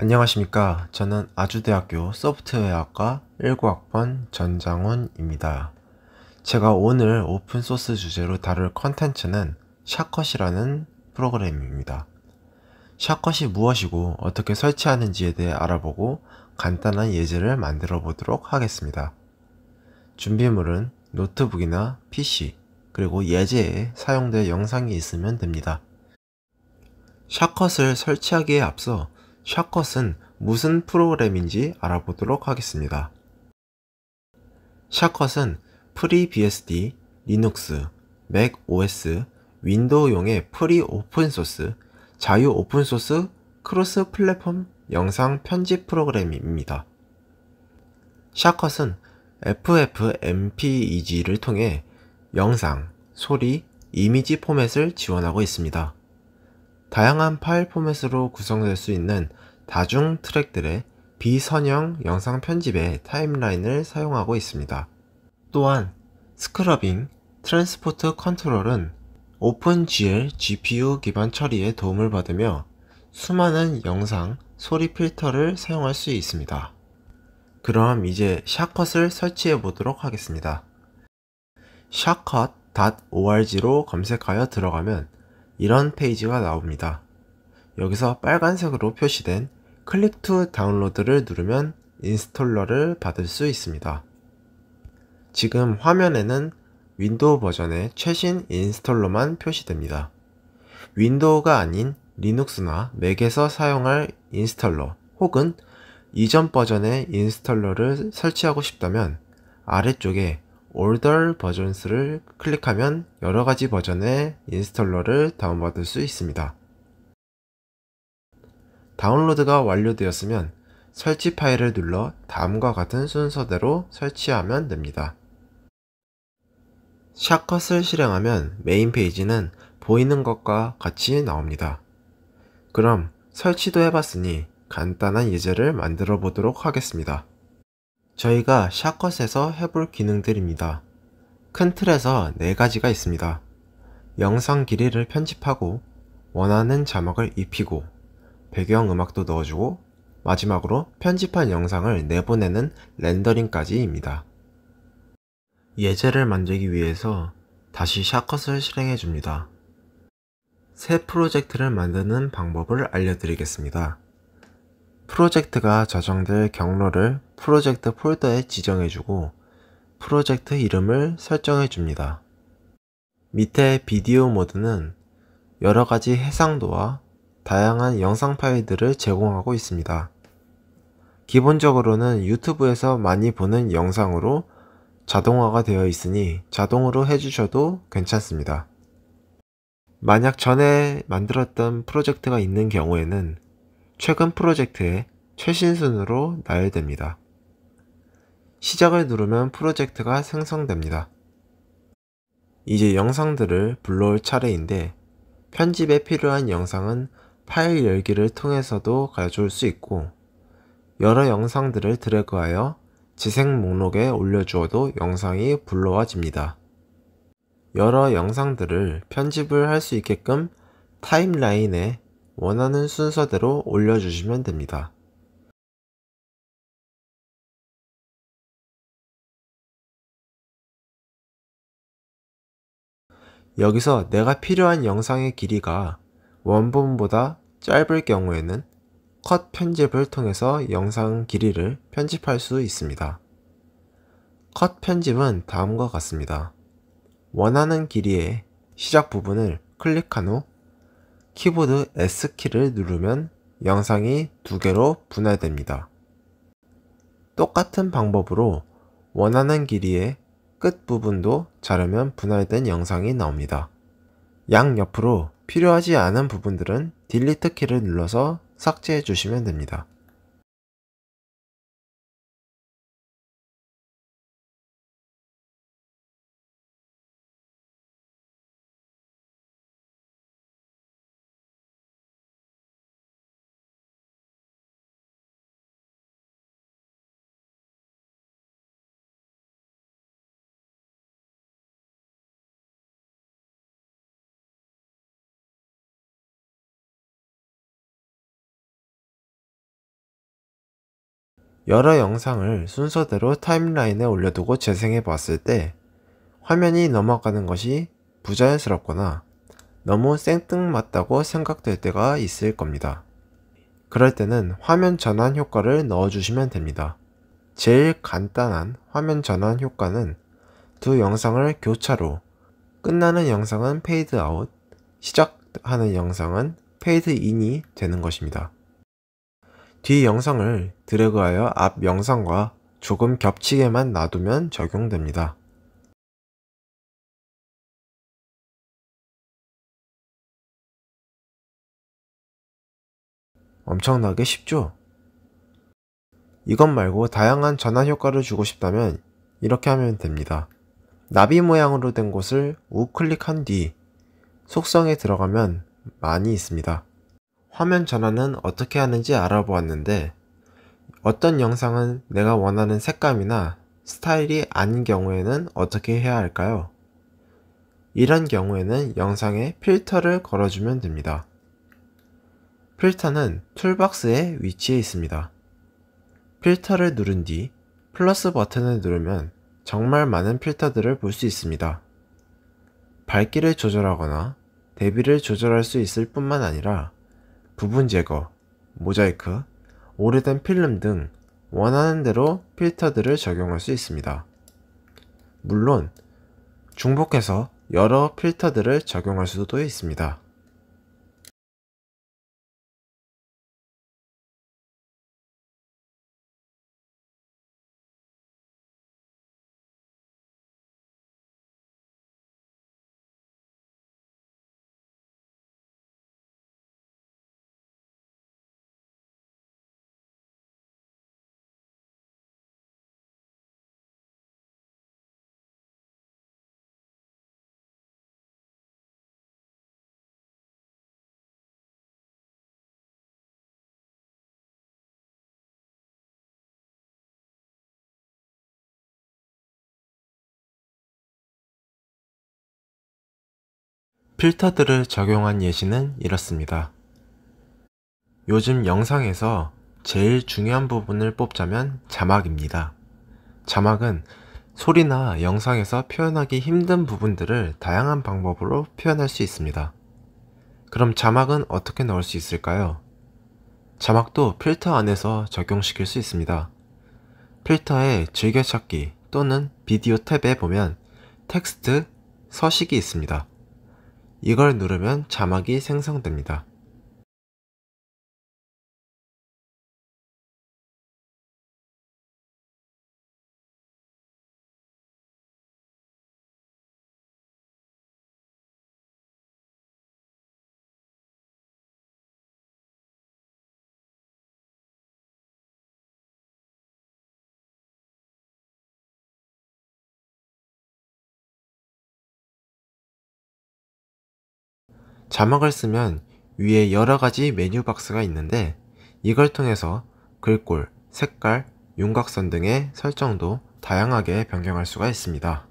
안녕하십니까. 저는 아주대학교 소프트웨어학과 19학번 전장훈입니다. 제가 오늘 오픈소스 주제로 다룰 컨텐츠는 샤컷이라는 프로그램입니다. 샤컷이 무엇이고 어떻게 설치하는지에 대해 알아보고 간단한 예제를 만들어 보도록 하겠습니다. 준비물은 노트북이나 PC, 그리고 예제에 사용될 영상이 있으면 됩니다. 샤컷을 설치하기에 앞서 샤컷은 무슨 프로그램인지 알아보도록 하겠습니다. 샤컷은 FreeBSD, 리눅스, 맥 OS, 윈도우용의 프리 오픈소스, 자유 오픈소스 크로스 플랫폼 영상 편집 프로그램입니다. 샤컷은 FFmpeg를 통해 영상, 소리, 이미지 포맷을 지원하고 있습니다. 다양한 파일 포맷으로 구성될 수 있는 다중 트랙들의 비선형 영상 편집의 타임라인을 사용하고 있습니다. 또한 스크러빙, 트랜스포트 컨트롤은 OpenGL GPU 기반 처리에 도움을 받으며 수많은 영상, 소리 필터를 사용할 수 있습니다. 그럼 이제 샷컷을 설치해 보도록 하겠습니다. 샷컷.org로 검색하여 들어가면 이런 페이지가 나옵니다. 여기서 빨간색으로 표시된 클릭 투 다운로드를 누르면 인스톨러를 받을 수 있습니다. 지금 화면에는 윈도우 버전의 최신 인스톨러만 표시됩니다. 윈도우가 아닌 리눅스나 맥에서 사용할 인스톨러 혹은 이전 버전의 인스톨러를 설치하고 싶다면 아래쪽에 Older Versions를 클릭하면 여러가지 버전의 인스톨러를 다운받을 수 있습니다. 다운로드가 완료되었으면 설치 파일을 눌러 다음과 같은 순서대로 설치하면 됩니다. 샷컷을 실행하면 메인 페이지는 보이는 것과 같이 나옵니다. 그럼 설치도 해봤으니 간단한 예제를 만들어 보도록 하겠습니다. 저희가 샷컷에서 해볼 기능들입니다. 큰 틀에서 네가지가 있습니다. 영상 길이를 편집하고 원하는 자막을 입히고 배경음악도 넣어주고 마지막으로 편집한 영상을 내보내는 렌더링까지입니다. 예제를 만들기 위해서 다시 샷컷을 실행해 줍니다. 새 프로젝트를 만드는 방법을 알려드리겠습니다. 프로젝트가 저장될 경로를 프로젝트 폴더에 지정해주고 프로젝트 이름을 설정해줍니다. 밑에 비디오 모드는 여러가지 해상도와 다양한 영상 파일들을 제공하고 있습니다. 기본적으로는 유튜브에서 많이 보는 영상으로 자동화가 되어 있으니 자동으로 해주셔도 괜찮습니다. 만약 전에 만들었던 프로젝트가 있는 경우에는 최근 프로젝트의 최신순으로 나열됩니다. 시작을 누르면 프로젝트가 생성됩니다. 이제 영상들을 불러올 차례인데 편집에 필요한 영상은 파일 열기를 통해서도 가져올 수 있고 여러 영상들을 드래그하여 지생 목록에 올려주어도 영상이 불러와집니다. 여러 영상들을 편집을 할 수 있게끔 타임라인에 원하는 순서대로 올려주시면 됩니다. 여기서 내가 필요한 영상의 길이가 원본보다 짧을 경우에는 컷 편집을 통해서 영상 길이를 편집할 수 있습니다. 컷 편집은 다음과 같습니다. 원하는 길이의 시작 부분을 클릭한 후 키보드 S키를 누르면 영상이 두 개로 분할됩니다. 똑같은 방법으로 원하는 길이의 끝부분도 자르면 분할된 영상이 나옵니다. 양옆으로 필요하지 않은 부분들은 딜리트 키를 눌러서 삭제해 주시면 됩니다. 여러 영상을 순서대로 타임라인에 올려두고 재생해 봤을 때 화면이 넘어가는 것이 부자연스럽거나 너무 생뚱맞다고 생각될 때가 있을 겁니다. 그럴 때는 화면 전환 효과를 넣어주시면 됩니다. 제일 간단한 화면 전환 효과는 두 영상을 교차로 끝나는 영상은 페이드 아웃, 시작하는 영상은 페이드 인이 되는 것입니다. 뒤 영상을 드래그하여 앞 영상과 조금 겹치게만 놔두면 적용됩니다. 엄청나게 쉽죠? 이것 말고 다양한 전환 효과를 주고 싶다면 이렇게 하면 됩니다. 나비 모양으로 된 곳을 우클릭한 뒤 속성에 들어가면 많이 있습니다. 화면 전환은 어떻게 하는지 알아보았는데 어떤 영상은 내가 원하는 색감이나 스타일이 아닌 경우에는 어떻게 해야 할까요? 이런 경우에는 영상에 필터를 걸어주면 됩니다. 필터는 툴박스에위치해 있습니다. 필터를 누른 뒤 플러스 버튼을 누르면 정말 많은 필터들을 볼 수 있습니다. 밝기를 조절하거나 대비를 조절할 수 있을 뿐만 아니라 부분 제거, 모자이크, 오래된 필름 등 원하는 대로 필터들을 적용할 수 있습니다. 물론 중복해서 여러 필터들을 적용할 수도 있습니다. 필터들을 적용한 예시는 이렇습니다. 요즘 영상에서 제일 중요한 부분을 뽑자면 자막입니다. 자막은 소리나 영상에서 표현하기 힘든 부분들을 다양한 방법으로 표현할 수 있습니다. 그럼 자막은 어떻게 넣을 수 있을까요? 자막도 필터 안에서 적용시킬 수 있습니다. 필터의 즐겨찾기 또는 비디오 탭에 보면 텍스트, 서식이 있습니다. 이걸 누르면 자막이 생성됩니다. 자막을 쓰면 위에 여러가지 메뉴 박스가 있는데 이걸 통해서 글꼴, 색깔, 윤곽선 등의 설정도 다양하게 변경할 수가 있습니다.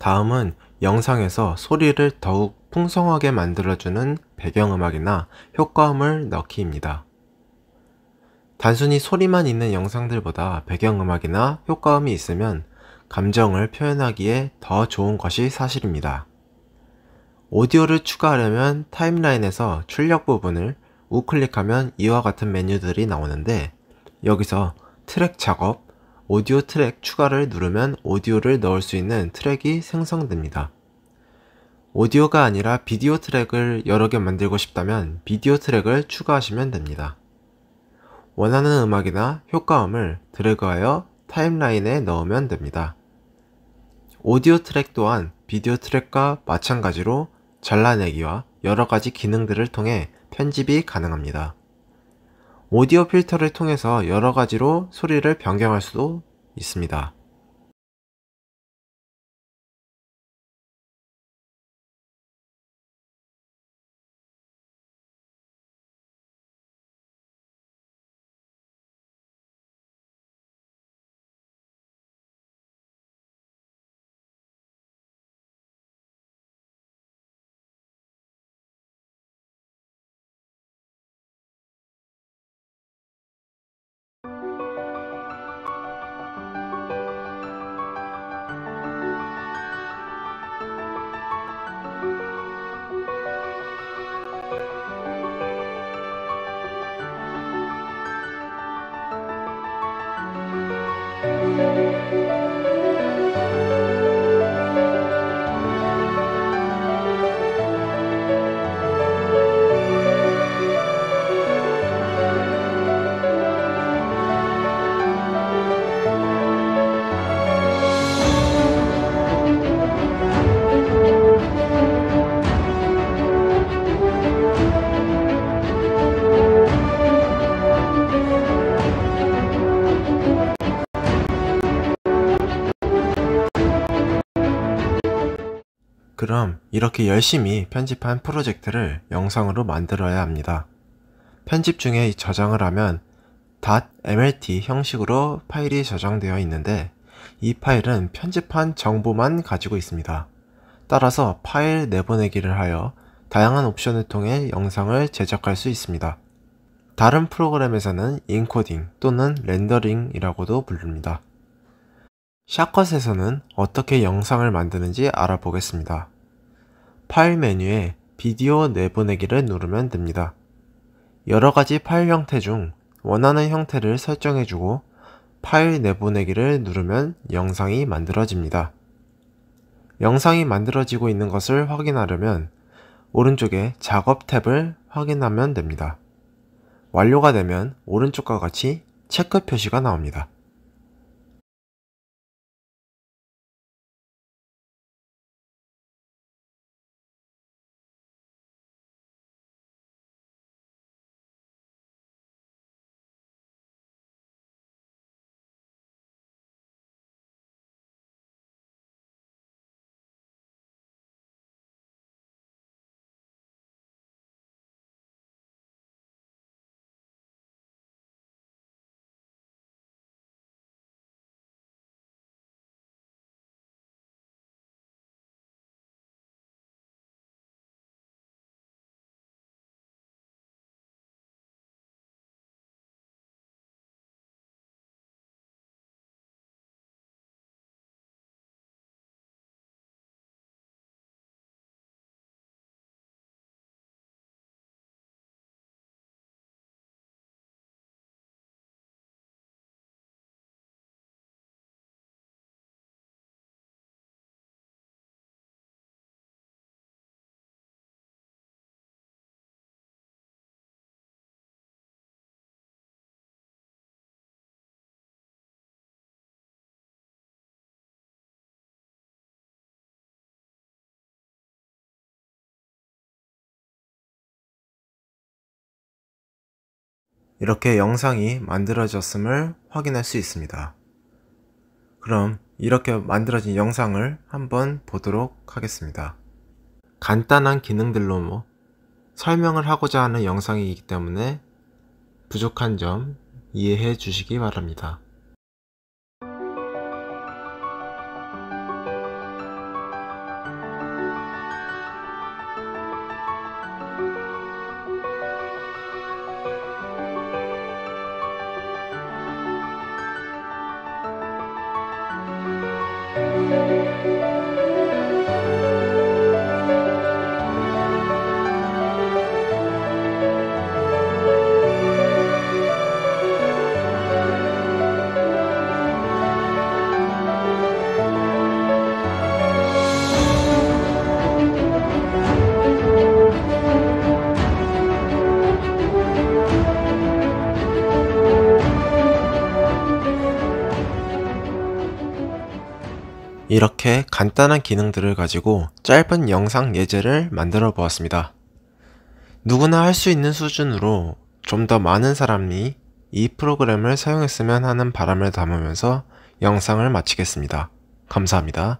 다음은 영상에서 소리를 더욱 풍성하게 만들어주는 배경음악이나 효과음을 넣기입니다. 단순히 소리만 있는 영상들보다 배경음악이나 효과음이 있으면 감정을 표현하기에 더 좋은 것이 사실입니다. 오디오를 추가하려면 타임라인에서 출력 부분을 우클릭하면 이와 같은 메뉴들이 나오는데 여기서 트랙 작업, 오디오 트랙 추가를 누르면 오디오를 넣을 수 있는 트랙이 생성됩니다. 오디오가 아니라 비디오 트랙을 여러 개 만들고 싶다면 비디오 트랙을 추가하시면 됩니다. 원하는 음악이나 효과음을 드래그하여 타임라인에 넣으면 됩니다. 오디오 트랙 또한 비디오 트랙과 마찬가지로 잘라내기와 여러가지 기능들을 통해 편집이 가능합니다. 오디오 필터를 통해서 여러 가지로 소리를 변경할 수도 있습니다. 이렇게 열심히 편집한 프로젝트를 영상으로 만들어야 합니다. 편집 중에 저장을 하면 .mlt 형식으로 파일이 저장되어 있는데 이 파일은 편집한 정보만 가지고 있습니다. 따라서 파일 내보내기를 하여 다양한 옵션을 통해 영상을 제작할 수 있습니다. 다른 프로그램에서는 인코딩 또는 렌더링이라고도 부릅니다. 샷컷에서는 어떻게 영상을 만드는지 알아보겠습니다. 파일 메뉴에 비디오 내보내기를 누르면 됩니다. 여러가지 파일 형태 중 원하는 형태를 설정해주고 파일 내보내기를 누르면 영상이 만들어집니다. 영상이 만들어지고 있는 것을 확인하려면 오른쪽에 작업 탭을 확인하면 됩니다. 완료가 되면 오른쪽과 같이 체크 표시가 나옵니다. 이렇게 영상이 만들어졌음을 확인할 수 있습니다. 그럼 이렇게 만들어진 영상을 한번 보도록 하겠습니다. 간단한 기능들로 뭐 설명을 하고자 하는 영상이기 때문에 부족한 점 이해해 주시기 바랍니다. Música 이렇게 간단한 기능들을 가지고 짧은 영상 예제를 만들어 보았습니다. 누구나 할 수 있는 수준으로 좀 더 많은 사람이 이 프로그램을 사용했으면 하는 바람을 담으면서 영상을 마치겠습니다. 감사합니다.